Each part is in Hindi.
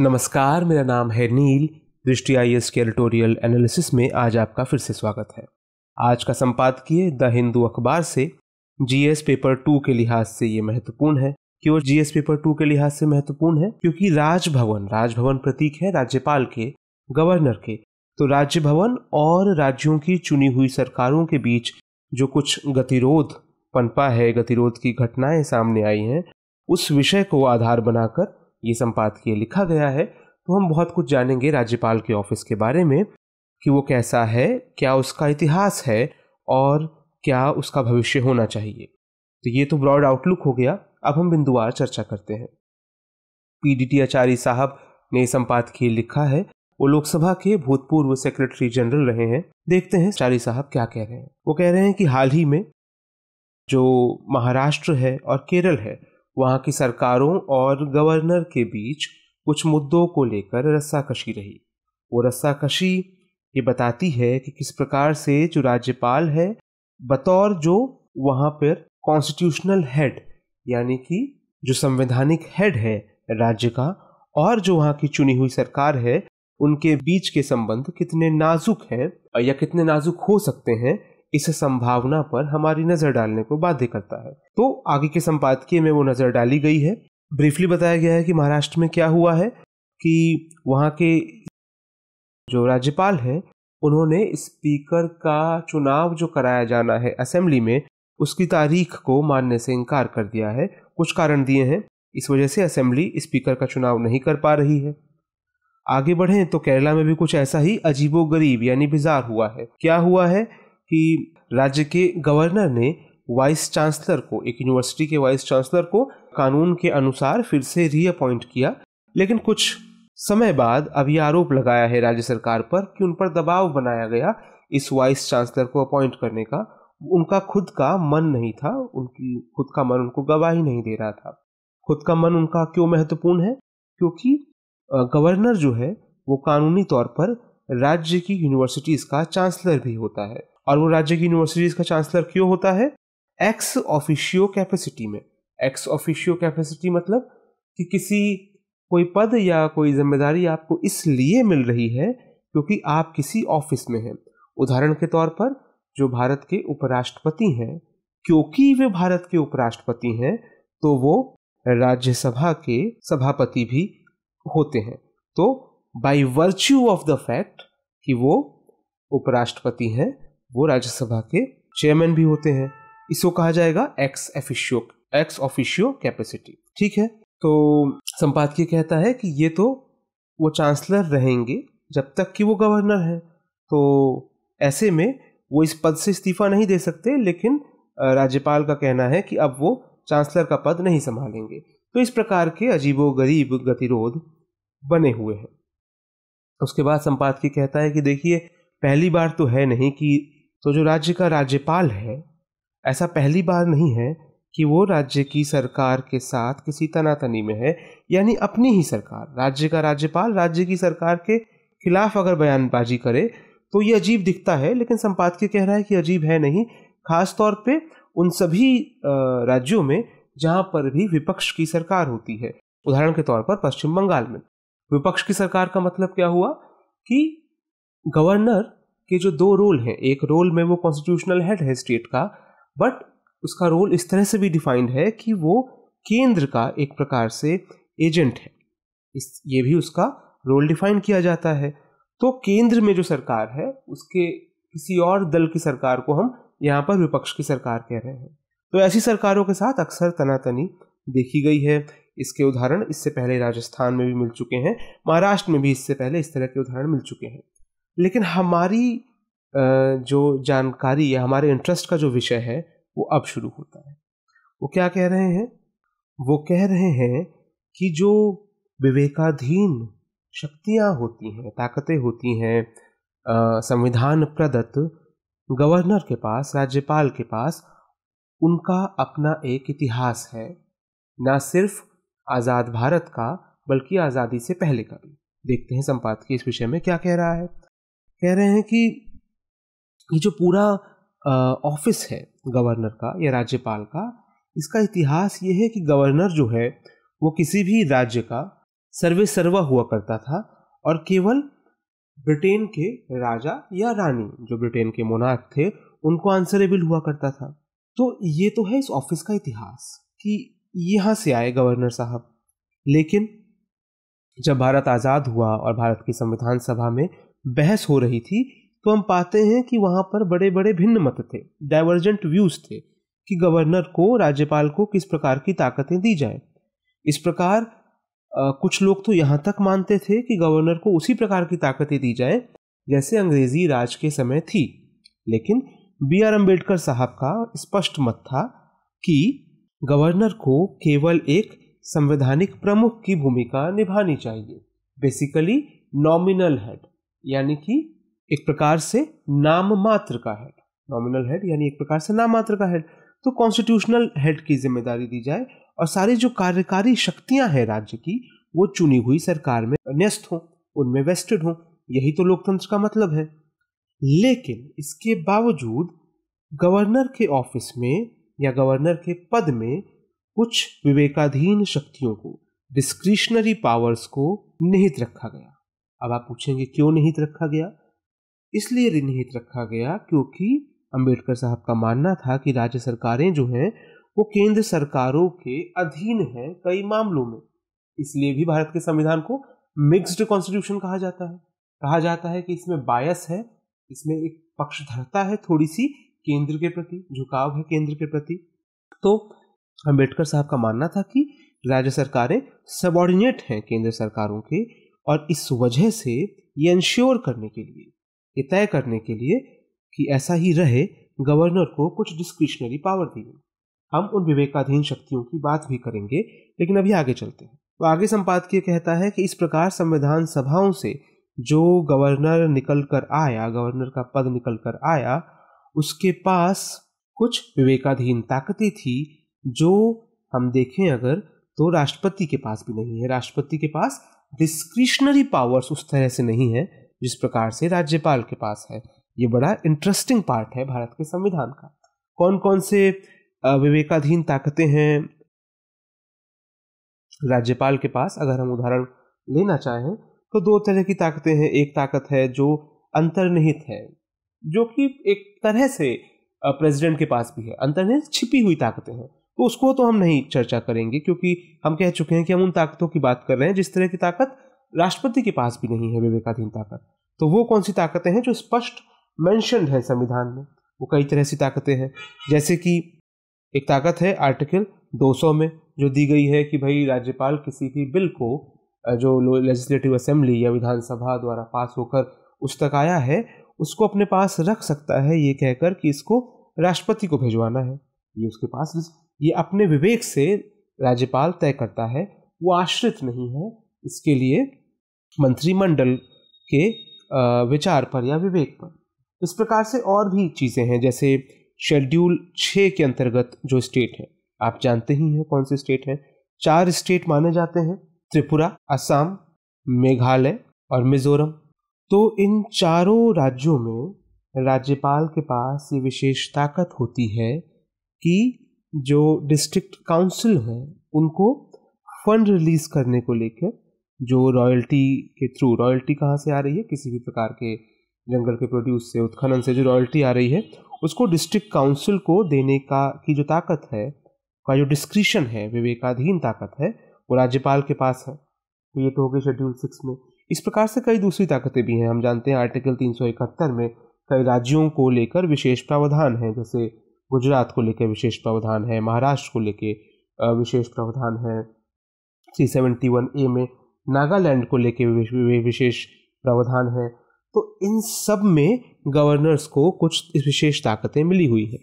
नमस्कार मेरा नाम है नील दृष्टि आई एस के एडिटोरियल एनालिसिस में आज आपका फिर से स्वागत है आज का संपादकीय द हिंदू अखबार से जीएस पेपर टू के लिहाज से ये महत्वपूर्ण है कि वो जीएस पेपर टू के लिहाज से महत्वपूर्ण है क्योंकि राजभवन राजभवन प्रतीक है राज्यपाल के गवर्नर के तो राज्य भवन और राज्यों की चुनी हुई सरकारों के बीच जो कुछ गतिरोध पनपा है गतिरोध की घटनाएं सामने आई हैं उस विषय को आधार बनाकर ये संपादकीय लिखा गया है तो हम बहुत कुछ जानेंगे राज्यपाल के ऑफिस के बारे में कि वो कैसा है क्या उसका इतिहास है और क्या उसका भविष्य होना चाहिए तो ये तो ब्रॉड आउटलुक हो गया अब हम बिंदुवार चर्चा करते हैं पीडीटी आचार्य साहब ने संपादकीय लिखा है वो लोकसभा के भूतपूर्व सेक्रेटरी जनरल रहे हैं देखते हैं चारी साहब क्या कह रहे हैं वो कह रहे हैं कि हाल ही में जो महाराष्ट्र है और केरल है वहाँ की सरकारों और गवर्नर के बीच कुछ मुद्दों को लेकर रस्साकशी रही वो रस्साकशी ये बताती है कि किस प्रकार से जो राज्यपाल है बतौर जो वहाँ पर कॉन्स्टिट्यूशनल हेड यानी कि जो संवैधानिक हेड है राज्य का और जो वहाँ की चुनी हुई सरकार है उनके बीच के संबंध कितने नाजुक हैं या कितने नाजुक हो सकते हैं इस संभावना पर हमारी नजर डालने को बाध्य करता है तो आगे के संपादकीय में वो नजर डाली गई है ब्रीफली बताया गया है कि महाराष्ट्र में क्या हुआ है कि वहाँ के जो राज्यपाल हैं उन्होंने स्पीकर का चुनाव जो कराया जाना है असेंबली में उसकी तारीख को मानने से इनकार कर दिया है कुछ कारण दिए हैं इस वजह से असेंबली स्पीकर का चुनाव नहीं कर पा रही है आगे बढ़ें तो केरला में भी कुछ ऐसा ही अजीबो गरीब यानी बिजार हुआ है क्या हुआ है कि राज्य के गवर्नर ने वाइस चांसलर को एक यूनिवर्सिटी के वाइस चांसलर को कानून के अनुसार फिर से रीअपॉइंट किया लेकिन कुछ समय बाद अब यह आरोप लगाया है राज्य सरकार पर कि उन पर दबाव बनाया गया इस वाइस चांसलर को अपॉइंट करने का उनका खुद का मन नहीं था उनकी खुद का मन उनको गवाही नहीं दे रहा था खुद का मन उनका क्यों महत्वपूर्ण है क्योंकि गवर्नर जो है वो कानूनी तौर पर राज्य की यूनिवर्सिटीज़ का चांसलर भी होता है और वो राज्य की यूनिवर्सिटीज का चांसलर क्यों होता है एक्स ऑफिशियो कैपेसिटी में एक्स ऑफिशियो कैपेसिटी मतलब कि किसी कोई पद या कोई जिम्मेदारी आपको इसलिए मिल रही है क्योंकि आप किसी ऑफिस में हैं उदाहरण के तौर पर जो भारत के उपराष्ट्रपति हैं क्योंकि वे भारत के उपराष्ट्रपति हैं तो वो राज्यसभा के सभापति भी होते हैं तो by virtue of the fact कि वो उपराष्ट्रपति हैं वो राज्यसभा के चेयरमैन भी होते हैं इसको कहा जाएगा ex officio ex officio capacity ठीक है तो संपादकीय कहता है कि ये तो वो चांसलर रहेंगे जब तक कि वो गवर्नर है तो ऐसे में वो इस पद से इस्तीफा नहीं दे सकते लेकिन राज्यपाल का कहना है कि अब वो चांसलर का पद नहीं संभालेंगे तो इस प्रकार के अजीबो गरीब गतिरोध बने हुए हैं उसके बाद संपादकीय कहता है कि देखिए पहली बार तो है नहीं कि तो जो राज्य का राज्यपाल है ऐसा पहली बार नहीं है कि वो राज्य की सरकार के साथ किसी तनातनी में है यानी अपनी ही सरकार राज्य का राज्यपाल राज्य की सरकार के खिलाफ अगर बयानबाजी करे तो ये अजीब दिखता है लेकिन संपादकीय कह रहा है कि अजीब है नहीं खास तौर पे उन सभी राज्यों में जहाँ पर भी विपक्ष की सरकार होती है उदाहरण के तौर पर पश्चिम बंगाल में विपक्ष की सरकार का मतलब क्या हुआ कि गवर्नर के जो दो रोल हैं एक रोल में वो कॉन्स्टिट्यूशनल हेड है स्टेट का बट उसका रोल इस तरह से भी डिफाइंड है कि वो केंद्र का एक प्रकार से एजेंट है इस ये भी उसका रोल डिफाइन किया जाता है तो केंद्र में जो सरकार है उसके किसी और दल की सरकार को हम यहाँ पर विपक्ष की सरकार कह रहे हैं तो ऐसी सरकारों के साथ अक्सर तनातनी देखी गई है इसके उदाहरण इससे पहले राजस्थान में भी मिल चुके हैं महाराष्ट्र में भी इससे पहले इस तरह के उदाहरण मिल चुके हैं लेकिन हमारी जो जानकारी या हमारे इंटरेस्ट का जो विषय है वो अब शुरू होता है वो क्या कह रहे हैं वो कह रहे हैं कि जो विवेकाधीन शक्तियाँ होती हैं ताकतें होती हैं संविधान प्रदत्त गवर्नर के पास राज्यपाल के पास उनका अपना एक इतिहास है ना सिर्फ आज़ाद भारत का बल्कि आज़ादी से पहले का भी देखते हैं संपादकीय इस विषय में क्या कह रहा है कह रहे हैं कि ये जो पूरा ऑफिस है गवर्नर का या राज्यपाल का इसका इतिहास ये है कि गवर्नर जो है वो किसी भी राज्य का सर्वे सर्वा हुआ करता था और केवल ब्रिटेन के राजा या रानी जो ब्रिटेन के मोनार्क थे उनको आंसरेबल हुआ करता था तो ये तो है इस ऑफिस का इतिहास कि यहाँ से आए गवर्नर साहब लेकिन जब भारत आज़ाद हुआ और भारत की संविधान सभा में बहस हो रही थी तो हम पाते हैं कि वहाँ पर बड़े बड़े भिन्न मत थे डाइवर्जेंट व्यूज थे कि गवर्नर को राज्यपाल को किस प्रकार की ताकतें दी जाए इस प्रकार आ, कुछ लोग तो यहाँ तक मानते थे कि गवर्नर को उसी प्रकार की ताकतें दी जाए जैसे अंग्रेजी राज के समय थी लेकिन बी आर अम्बेडकर साहब का स्पष्ट मत था कि गवर्नर को केवल एक संवैधानिक प्रमुख की भूमिका निभानी चाहिए बेसिकली नॉमिनल हेड यानी कि एक प्रकार से नाम मात्र का हेड नॉमिनल हेड यानी एक प्रकार से नाम मात्र का हेड तो कॉन्स्टिट्यूशनल हेड की जिम्मेदारी दी जाए और सारी जो कार्यकारी शक्तियां हैं राज्य की वो चुनी हुई सरकार में न्यस्त हों उनमें वेस्टेड हों यही तो लोकतंत्र का मतलब है लेकिन इसके बावजूद गवर्नर के ऑफिस में या गवर्नर के पद में कुछ विवेकाधीन शक्तियों को डिस्क्रिशनरी पावर्स को निहित रखा गया अब आप पूछेंगे क्यों निहित रखा गया इसलिए निहित रखा गया क्योंकि अंबेडकर साहब का मानना था कि राज्य सरकारें जो हैं वो केंद्र सरकारों के अधीन हैं कई मामलों में इसलिए भी भारत के संविधान को मिक्स्ड कॉन्स्टिट्यूशन कहा जाता है कहा जाता है कि इसमें बायस है इसमें एक पक्षधरता है थोड़ी सी केंद्र के प्रति झुकाव है केंद्र के प्रति तो अम्बेडकर साहब का मानना था कि राज्य सरकारें सबॉर्डिनेट हैं केंद्र सरकारों के और इस वजह से ये इंश्योर करने के लिए ये तय करने के लिए कि ऐसा ही रहे गवर्नर को कुछ डिस्क्रिशनरी पावर दी गई हम उन विवेकाधीन शक्तियों की बात भी करेंगे लेकिन अभी आगे चलते हैं तो आगे संपादकीय कहता है कि इस प्रकार संविधान सभाओं से जो गवर्नर निकल कर आया गवर्नर का पद निकल कर आया उसके पास कुछ विवेकाधीन ताकतें थी जो हम देखें अगर तो राष्ट्रपति के पास भी नहीं है राष्ट्रपति के पास डिस्क्रिशनरी पावर्स उस तरह से नहीं है जिस प्रकार से राज्यपाल के पास है ये बड़ा इंटरेस्टिंग पार्ट है भारत के संविधान का कौन कौन से विवेकाधीन ताकतें हैं राज्यपाल के पास अगर हम उदाहरण लेना चाहें तो दो तरह की ताकतें हैं एक ताकत है जो अंतर्निहित है जो कि एक तरह से प्रेसिडेंट के पास भी है अंतर्निहित छिपी हुई ताकतें हैं तो उसको तो हम नहीं चर्चा करेंगे क्योंकि हम कह चुके हैं कि हम उन ताकतों की बात कर रहे हैं जिस तरह की ताकत राष्ट्रपति के पास भी नहीं है विवेकाधीन ताकत तो वो कौन सी ताकतें हैं जो स्पष्ट मैंशन है संविधान में वो कई तरह सी ताकतें हैं जैसे कि एक ताकत है आर्टिकल 200 में जो दी गई है कि भाई राज्यपाल किसी भी बिल को जो लेजिस्लेटिव असेंबली या विधानसभा द्वारा पास होकर उस तक आया है उसको अपने पास रख सकता है ये कहकर कि इसको राष्ट्रपति को भिजवाना है ये उसके पास ये अपने विवेक से राज्यपाल तय करता है वो आश्रित नहीं है इसके लिए मंत्रिमंडल के विचार पर या विवेक पर इस प्रकार से और भी चीज़ें हैं जैसे शेड्यूल छः के अंतर्गत जो स्टेट है आप जानते ही हैं कौन से स्टेट हैं चार स्टेट माने जाते हैं त्रिपुरा असम मेघालय और मिजोरम तो इन चारों राज्यों में राज्यपाल के पास ये विशेष ताकत होती है कि जो डिस्ट्रिक्ट काउंसिल हैं उनको फंड रिलीज करने को लेकर जो रॉयल्टी के थ्रू रॉयल्टी कहाँ से आ रही है किसी भी प्रकार के जंगल के प्रोड्यूस से उत्खनन से जो रॉयल्टी आ रही है उसको डिस्ट्रिक्ट काउंसिल को देने का की जो ताकत है का जो डिस्क्रिशन है विवेकाधीन ताकत है वो राज्यपाल के पास है तो ये तो हो गए शेड्यूल सिक्स में इस प्रकार से कई दूसरी ताकतें भी हैं हम जानते हैं आर्टिकल तीन में कई राज्यों को लेकर विशेष प्रावधान है जैसे गुजरात को लेकर विशेष प्रावधान है महाराष्ट्र को लेकर विशेष प्रावधान है थ्री सेवेंटी वन ए में नागालैंड को लेकर विशेष प्रावधान है तो इन सब में गवर्नर्स को कुछ विशेष ताकतें मिली हुई हैं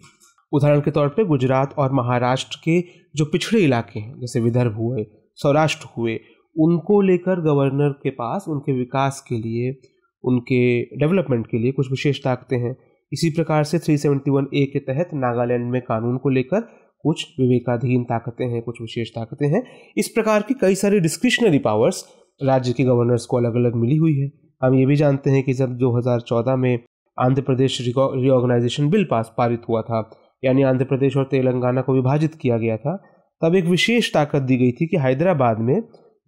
उदाहरण के तौर पे गुजरात और महाराष्ट्र के जो पिछड़े इलाके हैं जैसे विदर्भ हुए सौराष्ट्र हुए उनको लेकर गवर्नर के पास उनके विकास के लिए उनके डेवलपमेंट के लिए कुछ विशेष ताकतें हैं इसी प्रकार से 371 ए के तहत नागालैंड में कानून को लेकर कुछ विवेकाधीन ताकतें हैं कुछ विशेष ताकतें हैं इस प्रकार की कई सारी डिस्क्रिप्शनरी पावर्स राज्य के गवर्नर्स को अलग अलग मिली हुई है हम ये भी जानते हैं कि जब 2014 में Andhra Pradesh reorganisation bill pass पारित हुआ था यानी आंध्र प्रदेश और तेलंगाना को विभाजित किया गया था तब एक विशेष ताकत दी गई थी कि हैदराबाद में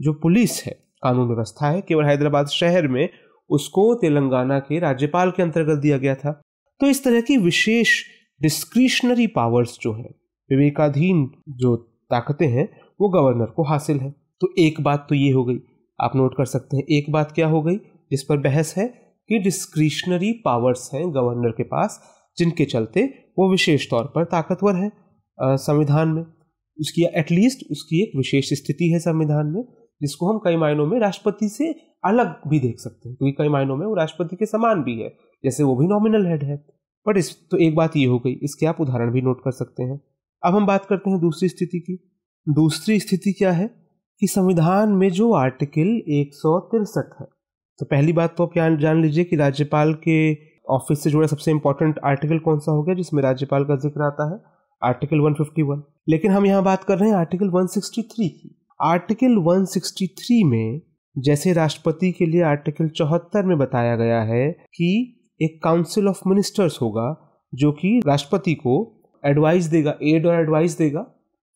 जो पुलिस है कानून व्यवस्था है केवल हैदराबाद शहर में उसको तेलंगाना के राज्यपाल के अंतर्गत दिया गया था तो इस तरह की विशेष डिस्क्रिशनरी पावर्स जो है विवेकाधीन जो ताकतें हैं वो गवर्नर को हासिल है तो एक बात तो ये हो गई आप नोट कर सकते हैं एक बात क्या हो गई जिस पर बहस है कि डिस्क्रिशनरी पावर्स हैं गवर्नर के पास जिनके चलते वो विशेष तौर पर ताकतवर है संविधान में उसकी एटलीस्ट उसकी एक विशेष स्थिति है संविधान में जिसको हम कई मायनों में राष्ट्रपति से अलग भी देख सकते हैं क्योंकि कई मायनों में वो राष्ट्रपति के समान भी है जैसे वो भी नॉमिनल हेड है पर इस तो एक बात ये हो गई इसके आप उदाहरण भी नोट कर सकते हैं अब हम बात करते हैं दूसरी स्थिति की दूसरी स्थिति क्या है कि संविधान में जो आर्टिकल एक है तो पहली बात तो आप यहाँ जान लीजिए कि राज्यपाल के ऑफिस से जुड़ा सबसे इंपॉर्टेंट आर्टिकल कौन सा हो गया जिसमें राज्यपाल का जिक्र आता है आर्टिकल 151 लेकिन हम यहाँ बात कर रहे हैं आर्टिकल 163 की आर्टिकल 163 में जैसे राष्ट्रपति के लिए आर्टिकल चौहत्तर में बताया गया है कि एक काउंसिल ऑफ मिनिस्टर्स होगा जो कि राष्ट्रपति को एडवाइस देगा एड और एडवाइस देगा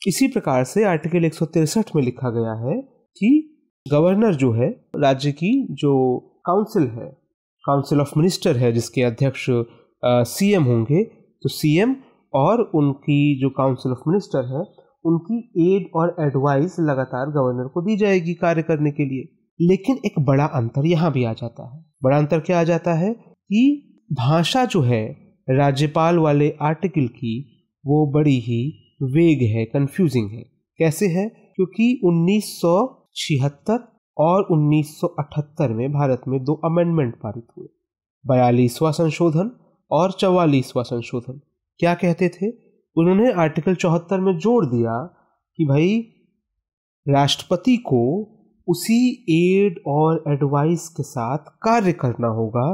इसी प्रकार से आर्टिकल एक में लिखा गया है कि गवर्नर जो है राज्य की जो काउंसिल है काउंसिल ऑफ मिनिस्टर है जिसके अध्यक्ष सीएम होंगे तो सीएम और उनकी जो काउंसिल ऑफ मिनिस्टर है उनकी एड और एडवाइस लगातार गवर्नर को दी जाएगी कार्य करने के लिए लेकिन एक बड़ा अंतर यहाँ भी आ जाता है बड़ा अंतर क्या आ जाता है कि भाषा जो है राज्यपाल वाले आर्टिकल की वो बड़ी ही वेग है कंफ्यूजिंग है कैसे है क्योंकि 1976 और 1978 में भारत में दो अमेंडमेंट पारित हुए बयालीसवा संशोधन और चवालीसवा संशोधन क्या कहते थे उन्होंने आर्टिकल चौहत्तर में जोड़ दिया कि भाई राष्ट्रपति को उसी एड और एडवाइस के साथ कार्य करना होगा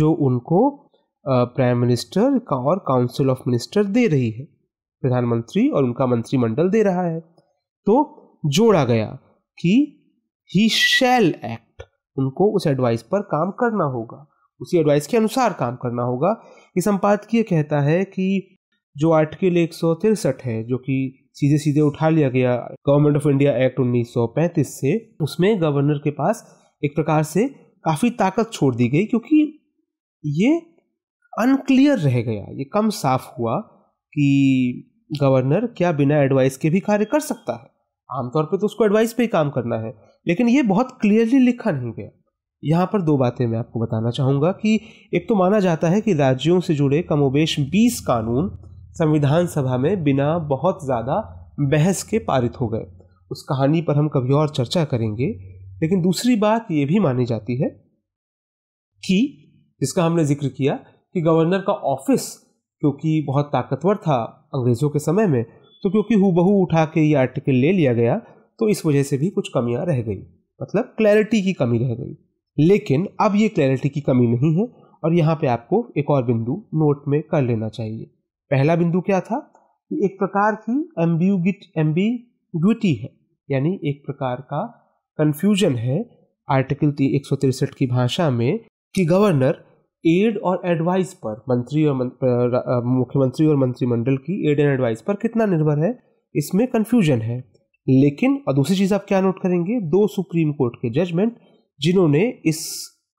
जो उनको प्राइम मिनिस्टर का और काउंसिल ऑफ मिनिस्टर दे रही है प्रधानमंत्री और उनका मंत्रिमंडल दे रहा है तो जोड़ा गया कि ही शैल एक्ट उनको उस एडवाइस पर काम करना होगा उसी एडवाइस के अनुसार काम करना होगा इस संपादकीय कहता है कि जो आर्टिकल एक है जो कि सीधे सीधे उठा लिया गया गवर्नमेंट ऑफ इंडिया एक्ट 1935 से उसमें गवर्नर के पास एक प्रकार से काफ़ी ताकत छोड़ दी गई क्योंकि ये अनक्लियर रह गया ये कम साफ हुआ कि गवर्नर क्या बिना एडवाइस के भी कार्य कर सकता है आमतौर पे तो उसको एडवाइस पे ही काम करना है लेकिन ये बहुत क्लियरली लिखा नहीं गया यहाँ पर दो बातें मैं आपको बताना चाहूँगा कि एक तो माना जाता है कि राज्यों से जुड़े कमोबेश 20 कानून संविधान सभा में बिना बहुत ज़्यादा बहस के पारित हो गए उस कहानी पर हम कभी और चर्चा करेंगे लेकिन दूसरी बात ये भी मानी जाती है कि जिसका हमने जिक्र किया कि गवर्नर का ऑफिस क्योंकि बहुत ताकतवर था अंग्रेज़ों के समय में तो क्योंकि बहू उठा के ये आर्टिकल ले लिया गया तो इस वजह से भी कुछ कमियां रह गई मतलब क्लैरिटी की कमी रह गई लेकिन अब ये क्लैरिटी की कमी नहीं है और यहाँ पे आपको एक और बिंदु नोट में कर लेना चाहिए पहला बिंदु क्या था कि एक प्रकार की एम्ब्यूगिट एम्बिग्विटी है यानी एक प्रकार का कंफ्यूजन है आर्टिकल एक सौ तिरसठ की भाषा में कि गवर्नर एड और एडवाइस पर मंत्री और मुख्यमंत्री और मंत्रिमंडल की एड एंड एडवाइस पर कितना निर्भर है इसमें कंफ्यूजन है लेकिन और दूसरी चीज़ आप क्या नोट करेंगे दो सुप्रीम कोर्ट के जजमेंट जिन्होंने इस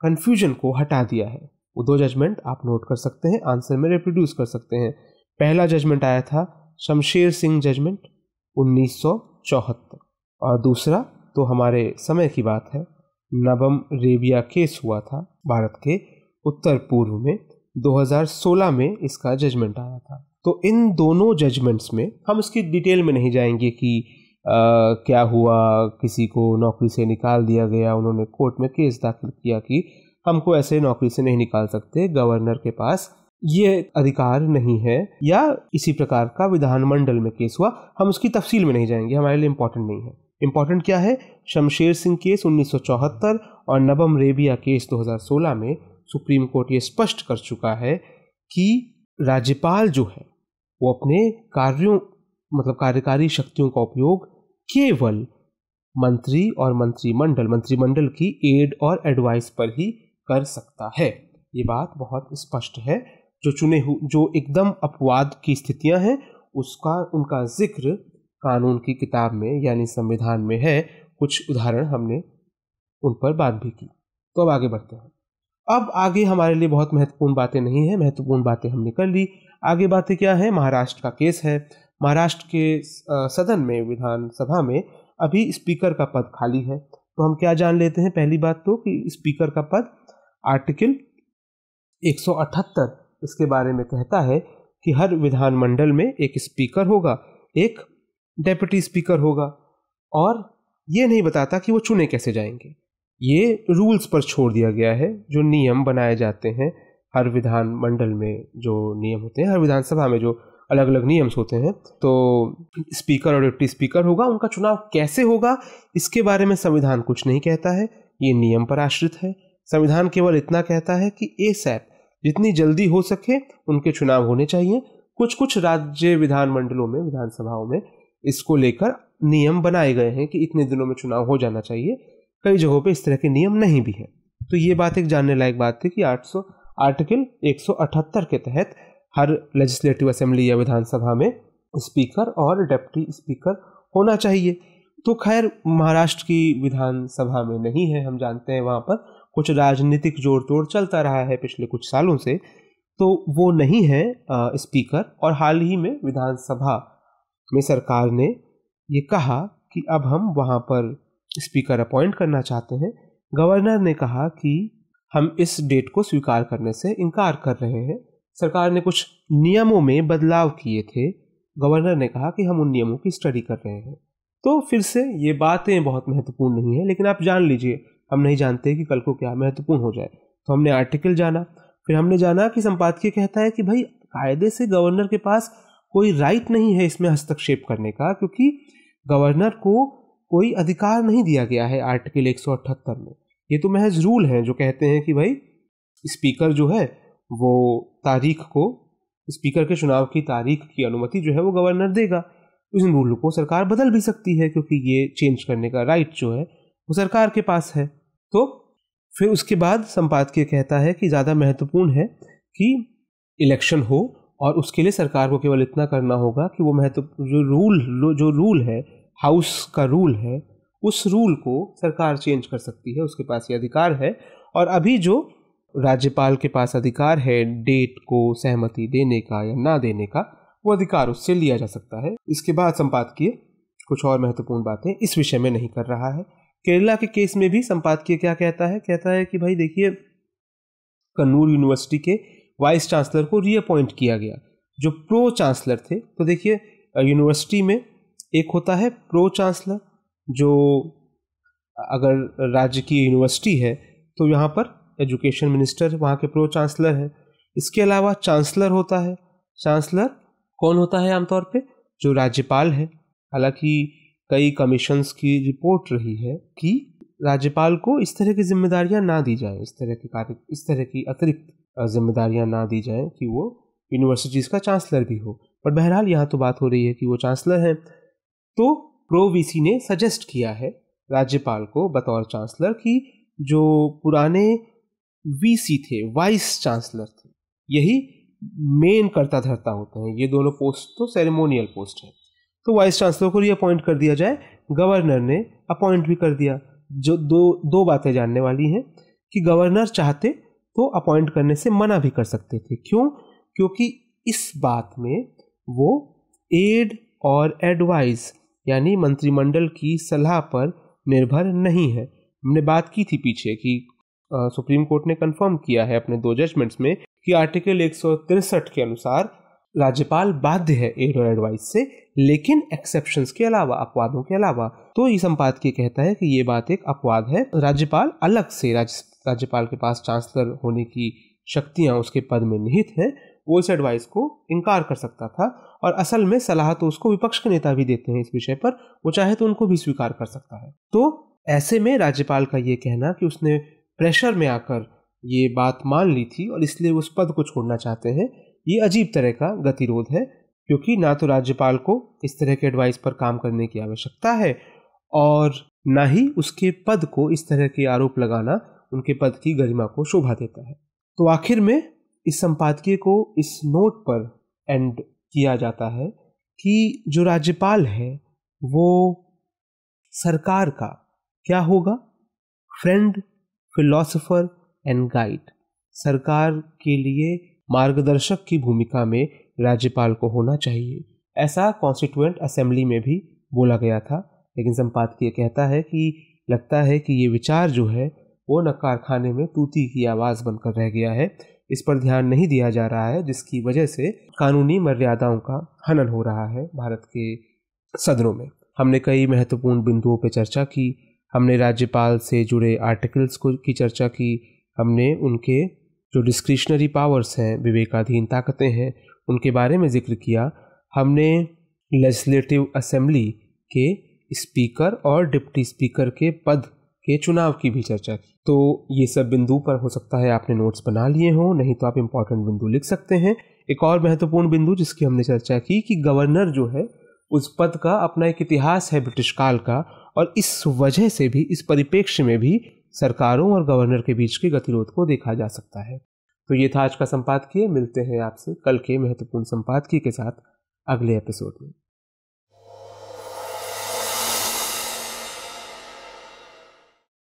कंफ्यूजन को हटा दिया है वो दो जजमेंट आप नोट कर सकते हैं आंसर में रिप्रोड्यूस कर सकते हैं पहला जजमेंट आया था शमशेर सिंह जजमेंट उन्नीस और दूसरा तो हमारे समय की बात है नबम रेबिया केस हुआ था भारत के उत्तर पूर्व में 2016 में इसका जजमेंट आया था तो इन दोनों जजमेंट्स में हम इसकी डिटेल में नहीं जाएंगे कि आ, क्या हुआ किसी को नौकरी से निकाल दिया गया उन्होंने कोर्ट में केस दाखिल किया कि हमको ऐसे नौकरी से नहीं निकाल सकते गवर्नर के पास ये अधिकार नहीं है या इसी प्रकार का विधानमंडल में केस हुआ हम उसकी तफसील में नहीं जाएंगे हमारे लिए इम्पोर्टेंट नहीं है इम्पोर्टेंट क्या है शमशेर सिंह केस 1974 और नबम रेबिया केस 2016 में सुप्रीम कोर्ट ये स्पष्ट कर चुका है कि राज्यपाल जो है वो अपने कार्यों मतलब कार्यकारी शक्तियों का उपयोग केवल मंत्री और मंत्रिमंडल मंत्रिमंडल की एड और एडवाइस पर ही कर सकता है ये बात बहुत स्पष्ट है जो चुने हु जो एकदम अपवाद की स्थितियां हैं उसका उनका जिक्र कानून की किताब में यानी संविधान में है कुछ उदाहरण हमने उन पर बात भी की तो अब आगे बढ़ते हैं अब आगे हमारे लिए बहुत महत्वपूर्ण बातें नहीं है महत्वपूर्ण बातें हमने कर ली आगे बातें क्या है महाराष्ट्र का केस है महाराष्ट्र के सदन में विधानसभा में अभी स्पीकर का पद खाली है तो हम क्या जान लेते हैं पहली बात तो कि स्पीकर का पद आर्टिकल इसके बारे में कहता है कि हर विधानमंडल में एक स्पीकर होगा एक डेप्यूटी स्पीकर होगा और ये नहीं बताता कि वो चुने कैसे जाएंगे ये रूल्स पर छोड़ दिया गया है जो नियम बनाए जाते हैं हर विधानमंडल में जो नियम होते हैं हर विधानसभा में जो अलग अलग नियम्स होते हैं तो स्पीकर और डिप्टी स्पीकर होगा उनका चुनाव कैसे होगा इसके बारे में संविधान कुछ नहीं कहता है ये नियम पर आश्रित है संविधान केवल इतना कहता है कि ए सैप जितनी जल्दी हो सके उनके चुनाव होने चाहिए कुछ कुछ राज्य विधानमंडलों में विधानसभाओं में इसको लेकर नियम बनाए गए हैं कि इतने दिनों में चुनाव हो जाना चाहिए कई जगहों पे इस तरह के नियम नहीं भी हैं तो ये बात एक जानने लायक बात थी कि 800 आर्टिकल 178 के तहत हर लेजिस्लेटिव असेंबली या विधानसभा में स्पीकर और डेप्टी स्पीकर होना चाहिए तो खैर महाराष्ट्र की विधानसभा में नहीं है हम जानते हैं वहाँ पर कुछ राजनीतिक जोड़ तोड़ चलता रहा है पिछले कुछ सालों से तो वो नहीं है स्पीकर और हाल ही में विधानसभा में सरकार ने ये कहा कि अब हम वहाँ पर स्पीकर अपॉइंट करना चाहते हैं गवर्नर ने कहा कि हम इस डेट को स्वीकार करने से इनकार कर रहे हैं सरकार ने कुछ नियमों में बदलाव किए थे गवर्नर ने कहा कि हम उन नियमों की स्टडी कर रहे हैं तो फिर से ये बातें बहुत महत्वपूर्ण नहीं है लेकिन आप जान लीजिए हम नहीं जानते कि कल को क्या महत्वपूर्ण हो जाए तो हमने आर्टिकल जाना फिर हमने जाना कि संपादकीय कहता है कि भाई कायदे से गवर्नर के पास कोई राइट नहीं है इसमें हस्तक्षेप करने का क्योंकि गवर्नर को कोई अधिकार नहीं दिया गया है आर्टिकल एक में ये तो महज रूल हैं जो कहते हैं कि भाई स्पीकर जो है वो तारीख को स्पीकर के चुनाव की तारीख की अनुमति जो है वो गवर्नर देगा इन रूल को सरकार बदल भी सकती है क्योंकि ये चेंज करने का राइट जो है वो सरकार के पास है तो फिर उसके बाद संपादकीय कहता है कि ज़्यादा महत्वपूर्ण है कि इलेक्शन हो और उसके लिए सरकार को केवल इतना करना होगा कि वो महत्व जो रूल जो रूल है हाउस का रूल है उस रूल को सरकार चेंज कर सकती है उसके पास ये अधिकार है और अभी जो राज्यपाल के पास अधिकार है डेट को सहमति देने का या ना देने का वो अधिकार उससे लिया जा सकता है इसके बाद संपादकीय कुछ और महत्वपूर्ण बातें इस विषय में नहीं कर रहा है केरला के केस में भी संपादकीय क्या कहता है कहता है कि भाई देखिए कन्नूर यूनिवर्सिटी के वाइस चांसलर को रीअपॉइंट किया गया जो प्रो चांसलर थे तो देखिए यूनिवर्सिटी में एक होता है प्रो चांसलर जो अगर राज्य की यूनिवर्सिटी है तो यहाँ पर एजुकेशन मिनिस्टर वहाँ के प्रो चांसलर हैं इसके अलावा चांसलर होता है चांसलर कौन होता है आमतौर पे जो राज्यपाल है हालांकि कई कमीशंस की रिपोर्ट रही है कि राज्यपाल को इस तरह की जिम्मेदारियां ना दी जाए इस तरह के कार्य इस तरह की अतिरिक्त जिम्मेदारियां ना दी जाए कि वो यूनिवर्सिटीज़ का चांसलर भी हो पर बहरहाल यहाँ तो बात हो रही है कि वो चांसलर हैं तो प्रो वीसी ने सजेस्ट किया है राज्यपाल को बतौर चांसलर की जो पुराने वीसी थे वाइस चांसलर थे यही मेन करता धरता होते हैं ये दोनों पोस्ट तो सेरेमोनियल पोस्ट है तो वाइस चांसलर को रीअपॉइंट कर दिया जाए गवर्नर ने अपॉइंट भी कर दिया जो दो दो बातें जानने वाली हैं कि गवर्नर चाहते तो अपॉइंट करने से मना भी कर सकते थे क्यों क्योंकि इस बात में वो एड और एडवाइस यानी मंत्रिमंडल की सलाह पर निर्भर नहीं है हमने बात की थी पीछे कि आ, सुप्रीम कोर्ट ने कंफर्म किया है अपने दो जजमेंट्स में कि आर्टिकल एक के अनुसार राज्यपाल बाध्य है एड और एडवाइस से लेकिन एक्सेप्शन के अलावा अपवादों के अलावा तो ये संपादकीय कहता है कि ये बात एक अपवाद है राज्यपाल अलग से राज्य राज्यपाल के पास चांसलर होने की शक्तियाँ उसके पद में निहित हैं वो इस एडवाइस को इनकार कर सकता था और असल में सलाह तो उसको विपक्ष के नेता भी देते हैं इस विषय पर वो चाहे तो उनको भी स्वीकार कर सकता है तो ऐसे में राज्यपाल का ये कहना कि उसने प्रेशर में आकर ये बात मान ली थी और इसलिए उस पद को छोड़ना चाहते हैं ये अजीब तरह का गतिरोध है क्योंकि ना तो राज्यपाल को इस तरह के एडवाइस पर काम करने की आवश्यकता है और ना ही उसके पद को इस तरह के आरोप लगाना उनके पद की गरिमा को शोभा देता है तो आखिर में इस संपादकीय को इस नोट पर एंड किया जाता है कि जो राज्यपाल है वो सरकार का क्या होगा फ्रेंड फिलोसोफर एंड गाइड सरकार के लिए मार्गदर्शक की भूमिका में राज्यपाल को होना चाहिए ऐसा कॉन्स्टिट्यूएंट असेंबली में भी बोला गया था लेकिन संपादकीय कहता है कि लगता है कि ये विचार जो है वो न कारखाने में तूती की आवाज़ बनकर रह गया है इस पर ध्यान नहीं दिया जा रहा है जिसकी वजह से कानूनी मर्यादाओं का हनन हो रहा है भारत के सदनों में हमने कई महत्वपूर्ण बिंदुओं पर चर्चा की हमने राज्यपाल से जुड़े आर्टिकल्स को की चर्चा की हमने उनके जो डिस्क्रिशनरी पावर्स हैं विवेकाधीन ताकतें हैं उनके बारे में जिक्र किया हमने लेजिस्लेटिव असेंबली के स्पीकर और डिप्टी स्पीकर के पद के चुनाव की भी चर्चा की तो ये सब बिंदु पर हो सकता है आपने नोट्स बना लिए हों नहीं तो आप इम्पॉर्टेंट बिंदु लिख सकते हैं एक और महत्वपूर्ण बिंदु जिसकी हमने चर्चा की कि गवर्नर जो है उस पद का अपना एक इतिहास है ब्रिटिश काल का और इस वजह से भी इस परिप्रेक्ष्य में भी सरकारों और गवर्नर के बीच के गतिरोध को देखा जा सकता है तो ये था आज का संपादकीय मिलते हैं आपसे कल के महत्वपूर्ण संपादकीय के साथ अगले एपिसोड में